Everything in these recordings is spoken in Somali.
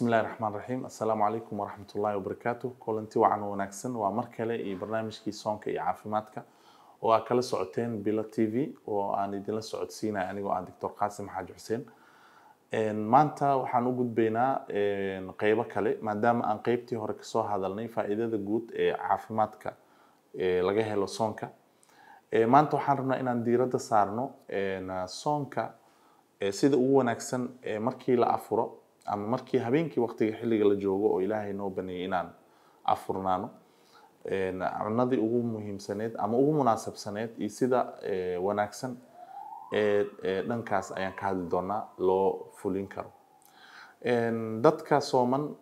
bismillahi raxmaan raxiim assalaamu calaykum waraxmat ullahi wabarakaatu kulanti wacan wanaagsan waa mar kale iyo barnaamijkii soonka iyo caafimaadka oo aad kala socoteen bilo t v oo aan idinla socodsiinaya anigoo ah doctor qaasim xaaji xuseen maanta waxaan u gudbaynaa qeybo kale maadaama aan qeybtii hore kasoo hadalnay faa'iidada guud ee caafimaadka laga helo soonka maanta waxaan rabnaa inaan diiradda saarno soonka sida ugu wanaagsan markii la afuro ama markii habeenkii waktiga xilliga la joogo oo ilaahay noo baneeyay inaan afurnaano cunadii ugu muhiimsaneed ama ugu munaasabsaneed iyo sida wanaagsan ee dhankaas ayaan ka hadli doonaa loo fulin karo dadka sooman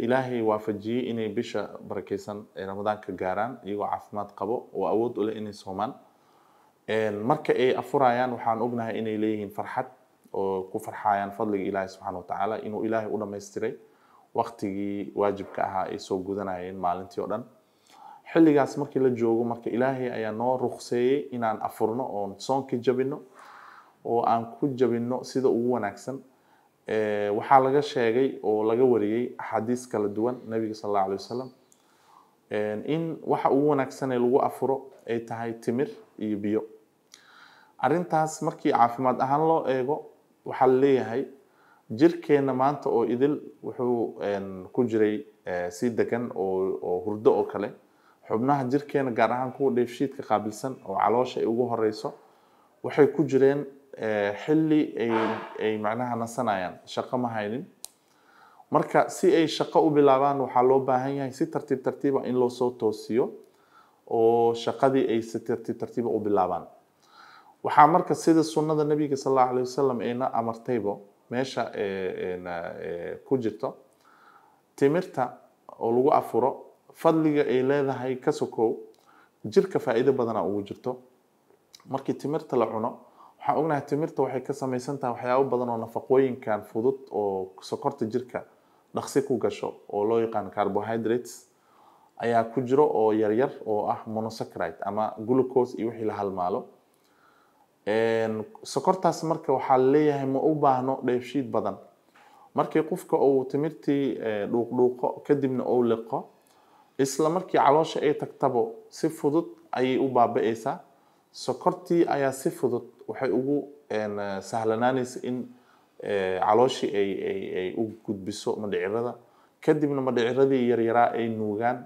ilaahay waafajiyey inay bisha barakeysan ramadaanka gaaraan iyagoo caafimaad qabo oo awood u leh inay soomaan marka ay afurayaan waxaan ognahay inay leeyihiin farxad oo ku farxayaan fadliga ilaahay subxaana watacaala inuu ilaahay u dhamaystiray waktigii waajibka ahaa ay soo gudanayeen maalintii oo dhan xilligaas markii la joogo marka ilaahay ayaa noo ruqseeyey inaan afurno oon soonki jabino oo aan ku jabino sida ugu wanaagsan waxaa laga sheegay oo laga wariyey axaadiis kala duwan nabiga sal alla alay wasalam in waxa ugu wanaagsan ee lagu afuro ay tahay timir iyo biyo arrintaas markii caafimaad ahaan loo eego waxaa laleeyahay jirkeena maanta oo idil wuxuu ku jiray eh, si degan oo hurdo oo kale xubnaha jirkeena gaar ahaan kuwa dheefshiidka qaabilsan oo caloosha ay ugu horeyso waxay ku jireen eh, xilli ay macnaha nasanayaan shaqo ma haynin marka si ay shaqo u bilaabaan waxaa loo baahan yahay si tartiib tartiiba ah in loo soo toosiyo oo shaqadii ay si tartiib tartiiba ah u bilaabaan waxaa marka sida sunnada nabiga sal allahu alay wasalam ayna amartaybo meesha e, e, na e, ku jirto timirta oo lagu afuro fadliga ay leedahay ka sokow jirka faa'iido badana ugu jirto markii timirta la cuno waxaan ognahay timirta waxay ka samaysan tahay waxyaabo badan oo nafaqooyinkan fudud oo sokorta jirka dhaqsi ku gasho oo loo yaqaan carbohydrates ayaa ku jiro oo yaryar oo ah monosaccharide ama glucose iyo wixii la halmaalo sokortaas marka waxaa laleeyahay ma u baahno dheefshiid badan markii qofka uu timirtii eh, dhuuqdhuuqo kadibna uu liqo isla markii caloosha ay tagtabo si fudud ayay u baaba-eysaa sokortii ayaa si fudud waxay ugu sahlanaanaysa in eh, calooshii ay u gudbiso madhicirada kadibna madhiciradii yaryaraa ay nuugaan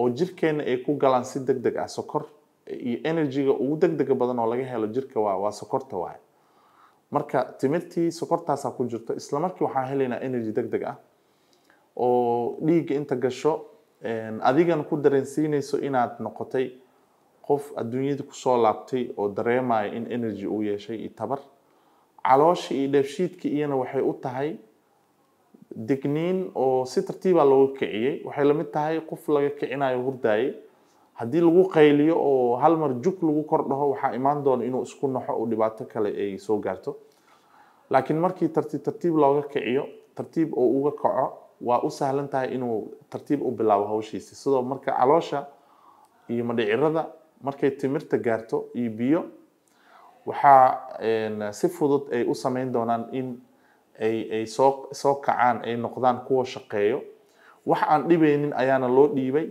oo jirkeena ay ku galaan si deg deg ah sokor iyo energyga ugu degdega badan oo laga helo jirka waa waa sokorta waay marka timirtii sokortaasaa ku jirto islamarkii waxaa waxaan helaynaa energy degdeg ah oo dhiigga inta gasho adigana ku dareensiinayso inaad noqotay qof adduunyada kusoo laabtay oo dareemaya in energy uu yeeshay iyo tabar caloosha iyo dheefshiidka iyana waxay u tahay degniin oo si tartiibaa ah looga kiciyey waxay lamid tahay qof laga kicinayo hurdaayey haddii lagu qayliyo oo hal mar jug lagu kor dhaho waxaa imaan doona inuu isku naxo oo dhibaato kale ay soo gaarto laakiin markii tartiib tartiib looga kiciyo tartiib oo uga kaco waa u sahlan tahay inuu tartiib u bilaabo hawshiisi sidoo marka caloosha iyo madhicirada markay timirta gaarto iyo biyo waxaa si fudud ay u samayn doonaan in ay ay soo soo kacaan ay noqdaan kuwa shaqeeyo wax aan dhibaynin ayaana loo dhiibay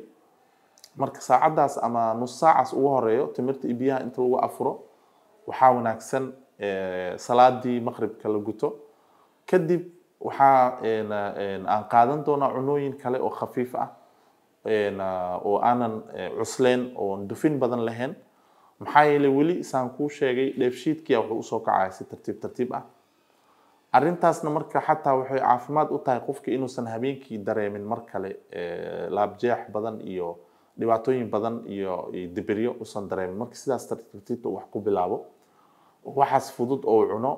marka saacadaas ama nus saacaas ugu horeeyo timirta iyo biyaha inta lagu afuro waxaa wanaagsan eh, salaadii maqribka la guto kadib waxaa aan qaadan doonaa cunooyin kale oo khafiif ah oo aanan eh, cusleen oon dufin badan lahayn maxaa yeeley weli saan kuu sheegay dheefshiidkiya wuxuu usoo kacaya si tartiib tartiib ah arrintaasna marka xataa waxay caafimaad u tahay qofka inuusan habeenkii dareemin mar kale eh, laabjeex badan iyo dhibaatooyin badan iyo dibiryo usan dareemin marka sidaas tartiibtiibta wax ku bilaabo waxaas fudud oo cuno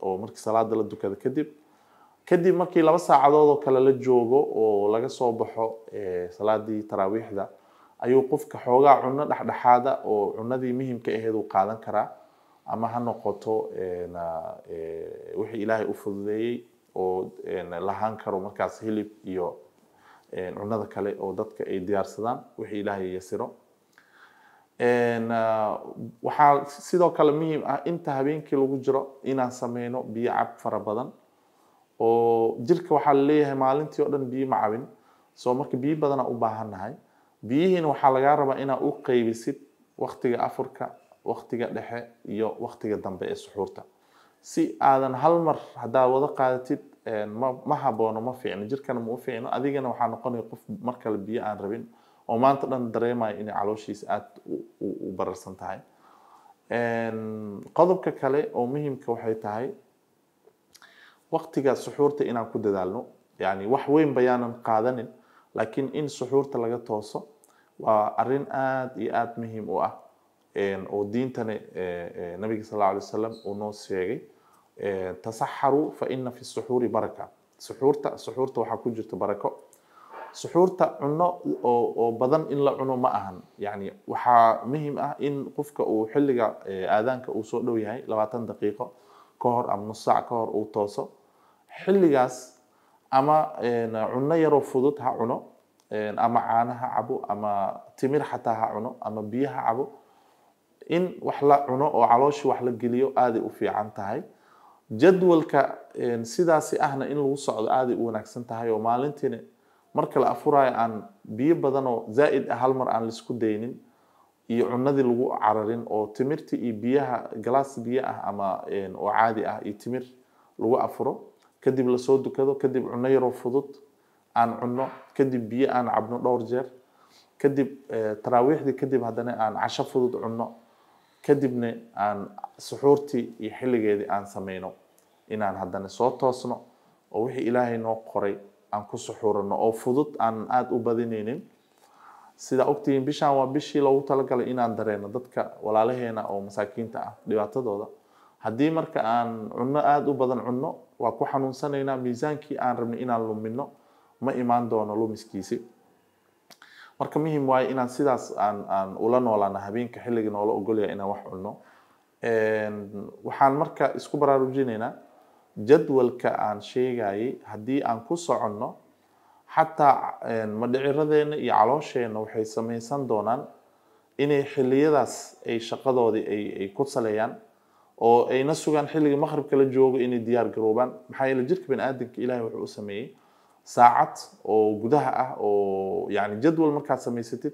oo markii salaada la dukada kadib kadib markii laba saacadood kale la joogo oo laga soo baxo salaadii taraawiixda ayuu qofka xoogaa cuno dhexdhexaada oo cunadii muhimka aheed uu qaadan karaa ama ha noqoto wixii ilaahay u fududeeyey oo lahaan karo markaas hilib iyo cunada kale oo dadka ay diyaarsadaan wixii ilaahay yasiro ah, waxaa sidoo kale muhiim ah inta habeenkii lagu jiro inaan sameyno biyo cab fara badan oo jirka waxaa laleeyahay maalintii oo dhan biyo ma cabin soo marka biyo badana u baahannahay biyihiina waxaa lagaa rabaa inaa u qaybisid waktiga afurka waktiga dhexe iyo waktiga dambe ee suxuurta si aadan hal mar haddaad wada qaadatid ma haboono ma fiicno jirkana ma u fiicno adigana waxaa noqonaya qof mar kale biyo aan rabin oo maanta dhan dareemayo inay calooshiisa aada u bararsan tahay qodobka kale oo muhiimka waxay tahay waqtiga suxuurta inaan ku dadaalno yani wax weyn bayaanan qaadanin laakiin in suxuurta laga tooso waa arin aada iyo aada muhiim u ah oo diintana nabiga sal alla alay wasalam uu noo sheegay tasaxaruu fa ina fi suxuuri baraka suxuurta suxuurta waxaa ku jirta barako suxuurta cuno oo badan in la cuno ma ahan yani waxaa muhim ah in qofka uu xilliga eh, aadaanka uu soo dhow yahay labaatan daqiiqo ka ama nus saac ka hor uu tooso xilligaas ama eh, cuno yaroo fudud ha cuno eh, ama caano ha cabo ama timir xataa ha cuno ama biyo ha cabo in wax la cuno oo calooshi wax la geliyo aaday u fiican tahay jadwalka sidaasi ahna in lagu socdo aaday u wanaagsan tahay oo maalintiina marka la afuraayo aan biyo badan oo zaa'id ah hal mar aan laisku daynin iyo cunadii lagu cararin oo timirta iyo biyaha galaas biyo ah ama oo caadi ah iyo timir lagu afuro kadib lasoo dukado kadib cuno yaroo fudud aan cunno kadib biyo aan cabno dhowr jeer kadib taraawiixdii kadib haddana aan casho fudud cunno kadibna aan suxuurtii iyo xilligeedii aan samayno inaan haddana soo toosno oo wixii ilaahay noo qoray aan ku suxuurano oo fudud aanan aada u badinaynin sidaa ogtihiin bishaan waa bishii loogu talagalay inaan dareeno dadka walaalaheena oo masaakiinta ah dhibaatadooda haddii marka aan cunno aad u badan cunno waa ku xanuunsanaynaa miisaankii aan rabnay inaan lumino ma imaan doono lumiskiisi marka muhim waayo inaan sidaas aan aan ula noolaano habeenka xilligii noola ogolyahay inaan wax cunno waxaan marka isku baraarujinaynaa jadwalka aan sheegayay haddii aan ku soconno xataa madhiciradeena iyo caloosheenna waxay samaysan doonaan inay xiliyadaas ay shaqadoodii ay ku saleeyaan oo ayna sugaan xilliga maqhribka la joogo inay diyaar garoobaan maxaa yeele jirka bani aadamka ilahay wuxuu u sameeyey saacad oo gudaha ah oo yani jadwal markaad samaysatid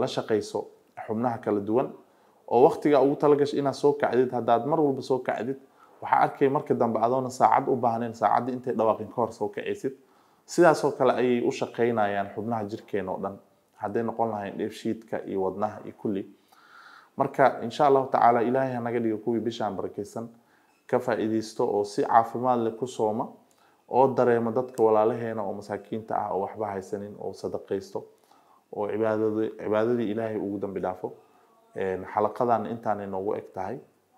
la shaqayso xubnaha kala duwan oo waktiga ugu talagasha inaad soo kacdid haddaad mar walba soo kacdid waxaa arkay markii dambe adoona saacad u baahnayn saacaddii intay dhawaaqin ka hor soo kacaysid sidaasoo kale ayay u shaqaynayaan xubnaha jirkeena oo dhan hadday noqon lahayn dheefshiidka iyo wadnaha iyo kulli marka insha allahu tacaala ilaahay hanaga dhigo kuwii bishaan barakaysan ka faa'iidaysto oo si caafimaad leh ku sooma oo dareemo dadka walaalaheena oo masaakiinta ah oo waxba haysanin oo sadaqaysto oo cibaadadii ilaahay ugu dambi dhaafo xalaqadan intaanay noogu eg tahay